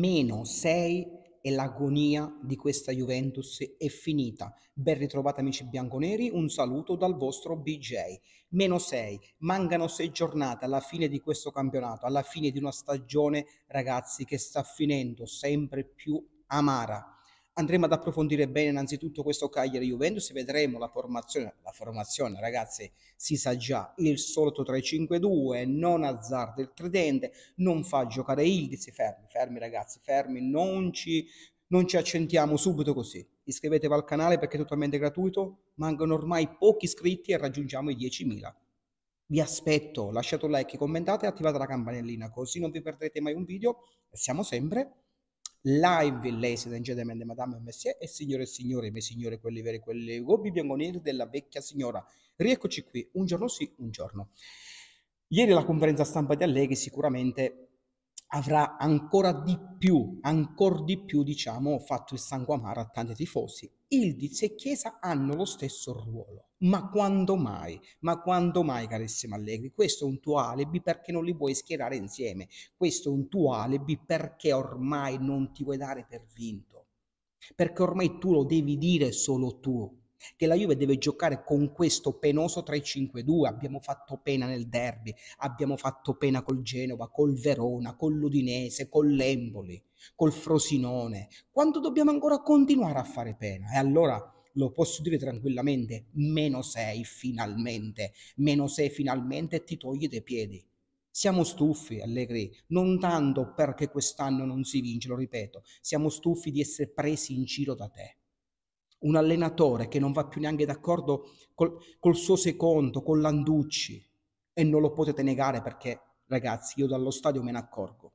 meno 6 e l'agonia di questa Juventus è finita. Ben ritrovati amici bianconeri, un saluto dal vostro BJ. Meno 6, mancano 6 giornate alla fine di questo campionato, alla fine di una stagione ragazzi che sta finendo sempre più amara Andremo ad approfondire bene innanzitutto questo Cagliari-Juventus, vedremo la formazione, la formazione ragazzi si sa già, il solito 3-5-2, non azzardo il tridente, non fa giocare Ildiz, fermi, fermi ragazzi, fermi, non ci, non ci accentiamo subito così. Iscrivetevi al canale perché è totalmente gratuito, mancano ormai pochi iscritti e raggiungiamo i 10.000. Vi aspetto, lasciate un like, commentate e attivate la campanellina così non vi perderete mai un video e siamo sempre Live, ladies and gentlemen, madame, messie e signore e signori, miei signori, quelli veri, quelli gobbi bianconeri della vecchia signora. Rieccoci qui, un giorno sì, un giorno. Ieri la conferenza stampa di Allegri sicuramente avrà ancora di più, ancora di più, diciamo, fatto il sangue amaro a tanti tifosi. Ildiz e Chiesa hanno lo stesso ruolo. Ma quando mai? Ma quando mai, carissimo Allegri? Questo è un tuo alibi perché non li puoi schierare insieme. Questo è un tuo alibi perché ormai non ti vuoi dare per vinto. Perché ormai tu lo devi dire solo tu che la Juve deve giocare con questo penoso 3-5-2. Abbiamo fatto pena nel derby, abbiamo fatto pena col Genova, col Verona, con l'Udinese, con l'Emboli, col Frosinone. Quanto dobbiamo ancora continuare a fare pena? E allora lo posso dire tranquillamente, meno 6 finalmente, meno 6 finalmente ti togli dai piedi. Siamo stufi, Allegri, non tanto perché quest'anno non si vince, lo ripeto, siamo stufi di essere presi in giro da te un allenatore che non va più neanche d'accordo col, col suo secondo, con Landucci, e non lo potete negare perché, ragazzi, io dallo stadio me ne accorgo.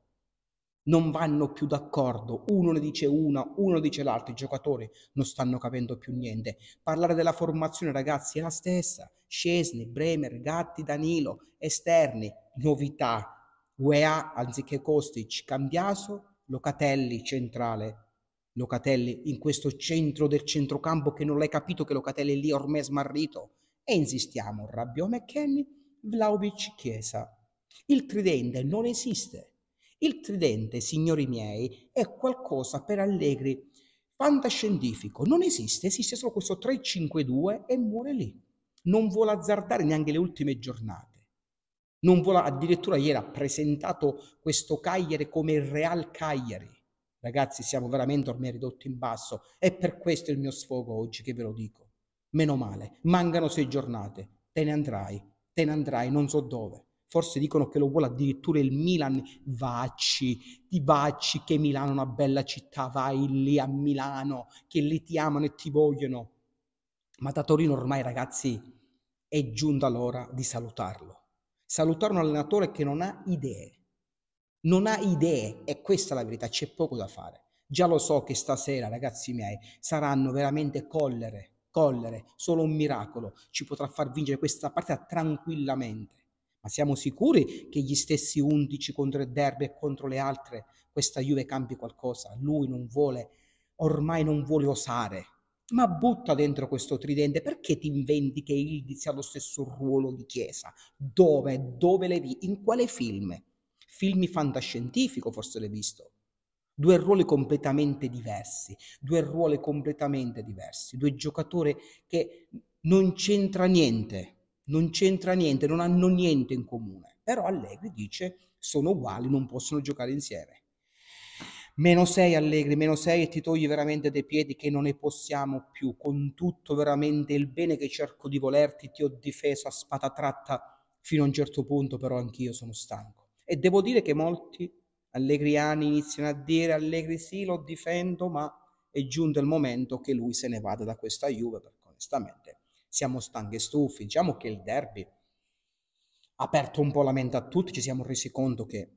Non vanno più d'accordo, uno ne dice una, uno dice l'altro, i giocatori non stanno capendo più niente. Parlare della formazione, ragazzi, è la stessa. Scesni, Bremer, Gatti, Danilo, esterni, novità, UEA anziché Kostic, Cambiaso, Locatelli centrale, Locatelli in questo centro del centrocampo che non l'hai capito che Locatelli è lì ormai smarrito. E insistiamo, Rabiot McKenny, Vlaovic Chiesa. Il tridente non esiste. Il tridente, signori miei, è qualcosa per Allegri fantascientifico. Non esiste, esiste solo questo 3-5-2 e muore lì. Non vuole azzardare neanche le ultime giornate. Non vuole, addirittura ieri ha presentato questo Cagliari come il Real Cagliari Ragazzi, siamo veramente ormai ridotti in basso. E per questo il mio sfogo oggi, che ve lo dico. Meno male, mancano sei giornate. Te ne andrai, te ne andrai, non so dove. Forse dicono che lo vuole addirittura il Milan. Vacci, ti vacci che Milano è una bella città, vai lì a Milano, che lì ti amano e ti vogliono. Ma da Torino ormai, ragazzi, è giunta l'ora di salutarlo. Salutare un allenatore che non ha idee, non ha idee, e questa è la verità, c'è poco da fare. Già lo so che stasera, ragazzi miei, saranno veramente collere, collere, solo un miracolo ci potrà far vincere questa partita tranquillamente. Ma siamo sicuri che gli stessi 11 contro il derby e contro le altre, questa Juve cambi qualcosa? Lui non vuole, ormai non vuole osare. Ma butta dentro questo tridente, perché ti inventi che Ildiz ha lo stesso ruolo di Chiesa? Dove? Dove le vi? In quale film? film fantascientifico forse l'hai visto. Due ruoli completamente diversi, due ruoli completamente diversi, due giocatori che non c'entra niente, non c'entra niente, non hanno niente in comune. Però Allegri dice sono uguali, non possono giocare insieme. Meno sei Allegri, meno sei e ti togli veramente dei piedi che non ne possiamo più. Con tutto veramente il bene che cerco di volerti, ti ho difeso a spada tratta fino a un certo punto, però anch'io sono stanco. E devo dire che molti allegriani iniziano a dire Allegri sì, lo difendo, ma è giunto il momento che lui se ne vada da questa Juve, perché onestamente siamo stanchi e stufi. Diciamo che il derby ha aperto un po' la mente a tutti, ci siamo resi conto che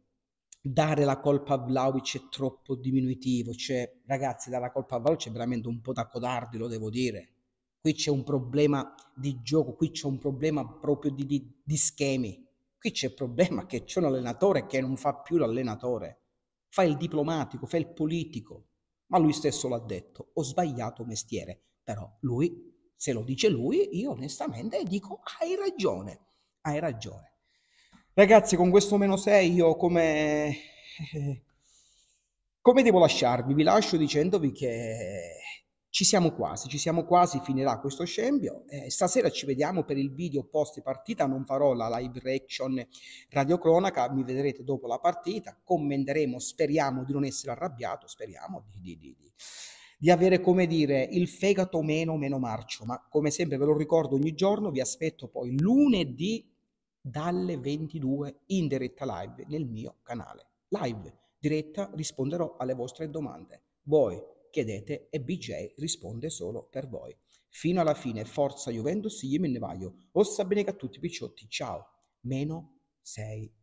dare la colpa a Vlaovic è troppo diminuitivo, cioè ragazzi dare la colpa a Vlaovic è veramente un po' da codardi, lo devo dire. Qui c'è un problema di gioco, qui c'è un problema proprio di, di, di schemi Qui c'è il problema che c'è un allenatore che non fa più l'allenatore, fa il diplomatico, fa il politico, ma lui stesso l'ha detto, ho sbagliato mestiere, però lui, se lo dice lui, io onestamente dico hai ragione, hai ragione. Ragazzi, con questo meno 6 io come... Eh, come devo lasciarvi? Vi lascio dicendovi che ci siamo quasi, ci siamo quasi, finirà questo scempio. Eh, stasera ci vediamo per il video post partita, non farò la live reaction radiocronaca, mi vedrete dopo la partita, commenteremo, speriamo di non essere arrabbiato, speriamo di, di, di, di avere, come dire, il fegato meno, meno marcio, ma come sempre ve lo ricordo ogni giorno, vi aspetto poi lunedì dalle 22 in diretta live nel mio canale. Live, diretta, risponderò alle vostre domande. Voi chiedete e BJ risponde solo per voi. Fino alla fine, forza Juventus, io me ne vaio. Ossa bene a tutti, picciotti, ciao. Meno 6